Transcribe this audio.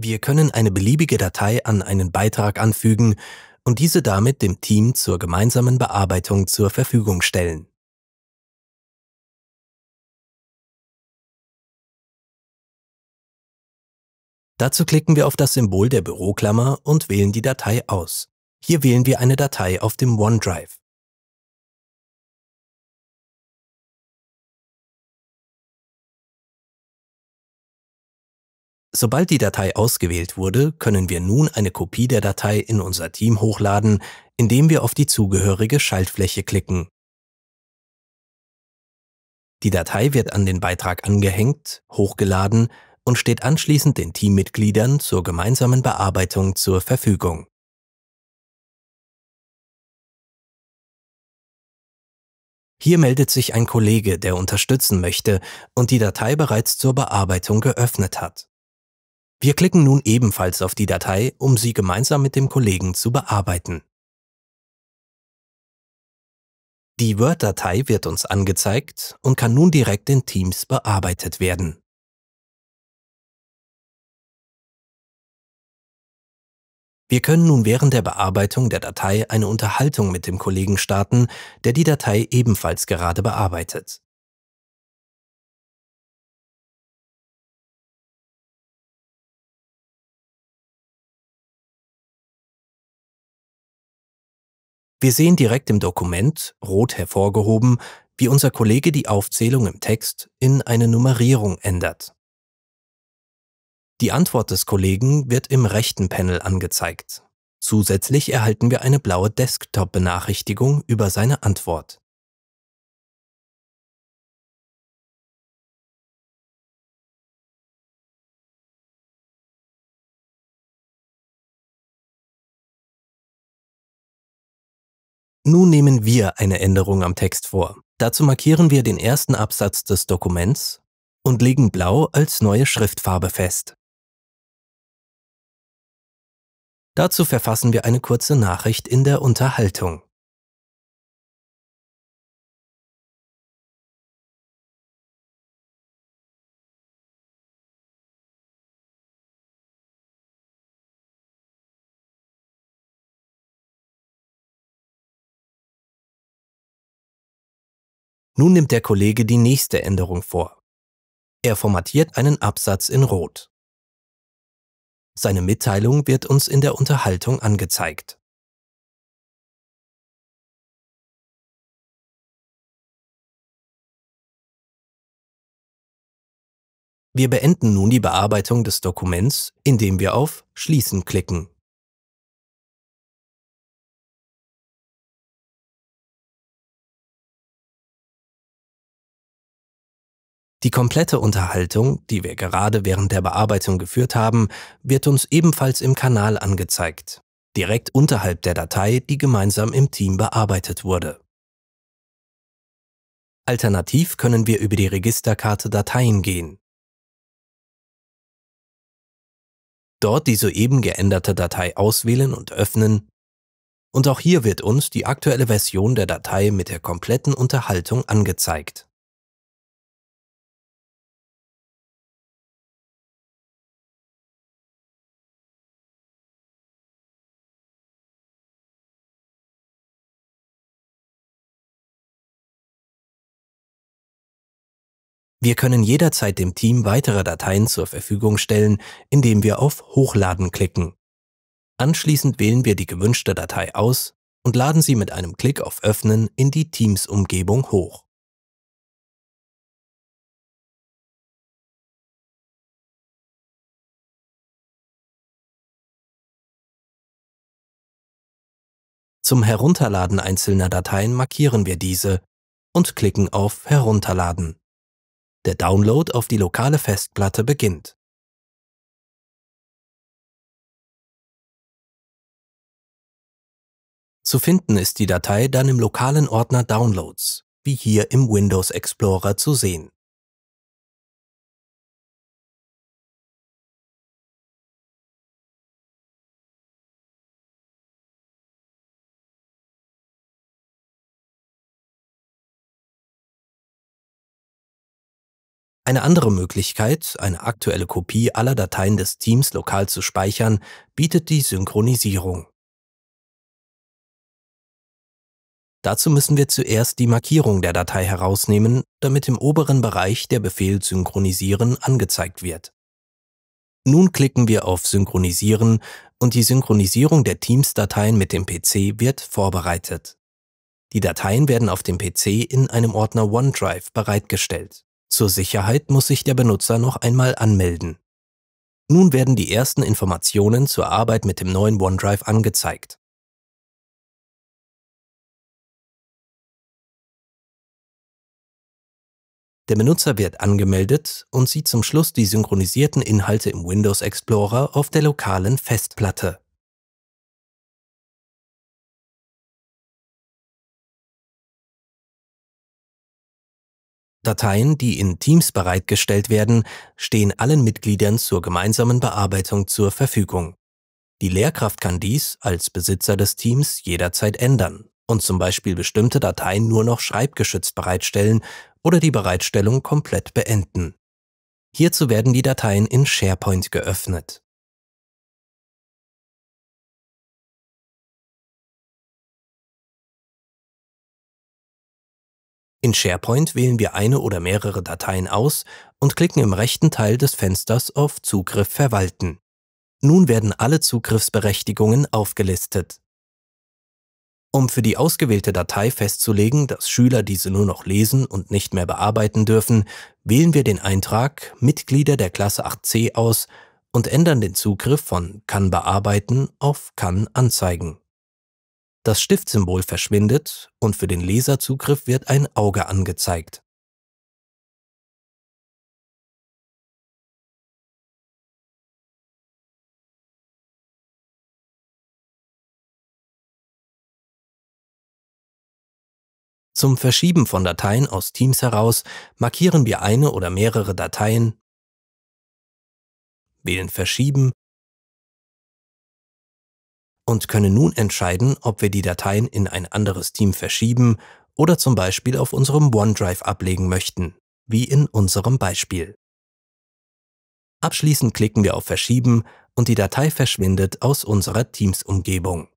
Wir können eine beliebige Datei an einen Beitrag anfügen und diese damit dem Team zur gemeinsamen Bearbeitung zur Verfügung stellen. Dazu klicken wir auf das Symbol der Büroklammer und wählen die Datei aus. Hier wählen wir eine Datei auf dem OneDrive. Sobald die Datei ausgewählt wurde, können wir nun eine Kopie der Datei in unser Team hochladen, indem wir auf die zugehörige Schaltfläche klicken. Die Datei wird an den Beitrag angehängt, hochgeladen und steht anschließend den Teammitgliedern zur gemeinsamen Bearbeitung zur Verfügung. Hier meldet sich ein Kollege, der unterstützen möchte und die Datei bereits zur Bearbeitung geöffnet hat. Wir klicken nun ebenfalls auf die Datei, um sie gemeinsam mit dem Kollegen zu bearbeiten. Die Word-Datei wird uns angezeigt und kann nun direkt in Teams bearbeitet werden. Wir können nun während der Bearbeitung der Datei eine Unterhaltung mit dem Kollegen starten, der die Datei ebenfalls gerade bearbeitet. Wir sehen direkt im Dokument, rot hervorgehoben, wie unser Kollege die Aufzählung im Text in eine Nummerierung ändert. Die Antwort des Kollegen wird im rechten Panel angezeigt. Zusätzlich erhalten wir eine blaue Desktop-Benachrichtigung über seine Antwort. Nun nehmen wir eine Änderung am Text vor. Dazu markieren wir den ersten Absatz des Dokuments und legen Blau als neue Schriftfarbe fest. Dazu verfassen wir eine kurze Nachricht in der Unterhaltung. Nun nimmt der Kollege die nächste Änderung vor. Er formatiert einen Absatz in Rot. Seine Mitteilung wird uns in der Unterhaltung angezeigt. Wir beenden nun die Bearbeitung des Dokuments, indem wir auf Schließen klicken. Die komplette Unterhaltung, die wir gerade während der Bearbeitung geführt haben, wird uns ebenfalls im Kanal angezeigt, direkt unterhalb der Datei, die gemeinsam im Team bearbeitet wurde. Alternativ können wir über die Registerkarte Dateien gehen. Dort die soeben geänderte Datei auswählen und öffnen. Und auch hier wird uns die aktuelle Version der Datei mit der kompletten Unterhaltung angezeigt. Wir können jederzeit dem Team weitere Dateien zur Verfügung stellen, indem wir auf Hochladen klicken. Anschließend wählen wir die gewünschte Datei aus und laden sie mit einem Klick auf Öffnen in die Teams-Umgebung hoch. Zum Herunterladen einzelner Dateien markieren wir diese und klicken auf Herunterladen. Der Download auf die lokale Festplatte beginnt. Zu finden ist die Datei dann im lokalen Ordner Downloads, wie hier im Windows Explorer zu sehen. Eine andere Möglichkeit, eine aktuelle Kopie aller Dateien des Teams lokal zu speichern, bietet die Synchronisierung. Dazu müssen wir zuerst die Markierung der Datei herausnehmen, damit im oberen Bereich der Befehl Synchronisieren angezeigt wird. Nun klicken wir auf Synchronisieren und die Synchronisierung der Teams-Dateien mit dem PC wird vorbereitet. Die Dateien werden auf dem PC in einem Ordner OneDrive bereitgestellt. Zur Sicherheit muss sich der Benutzer noch einmal anmelden. Nun werden die ersten Informationen zur Arbeit mit dem neuen OneDrive angezeigt. Der Benutzer wird angemeldet und sieht zum Schluss die synchronisierten Inhalte im Windows Explorer auf der lokalen Festplatte. Dateien, die in Teams bereitgestellt werden, stehen allen Mitgliedern zur gemeinsamen Bearbeitung zur Verfügung. Die Lehrkraft kann dies als Besitzer des Teams jederzeit ändern und zum Beispiel bestimmte Dateien nur noch schreibgeschützt bereitstellen oder die Bereitstellung komplett beenden. Hierzu werden die Dateien in SharePoint geöffnet. In SharePoint wählen wir eine oder mehrere Dateien aus und klicken im rechten Teil des Fensters auf Zugriff verwalten. Nun werden alle Zugriffsberechtigungen aufgelistet. Um für die ausgewählte Datei festzulegen, dass Schüler diese nur noch lesen und nicht mehr bearbeiten dürfen, wählen wir den Eintrag Mitglieder der Klasse 8c aus und ändern den Zugriff von kann bearbeiten auf kann anzeigen. Das Stiftsymbol verschwindet und für den Leserzugriff wird ein Auge angezeigt. Zum Verschieben von Dateien aus Teams heraus markieren wir eine oder mehrere Dateien, wählen Verschieben und können nun entscheiden, ob wir die Dateien in ein anderes Team verschieben oder zum Beispiel auf unserem OneDrive ablegen möchten, wie in unserem Beispiel. Abschließend klicken wir auf Verschieben und die Datei verschwindet aus unserer Teams-Umgebung.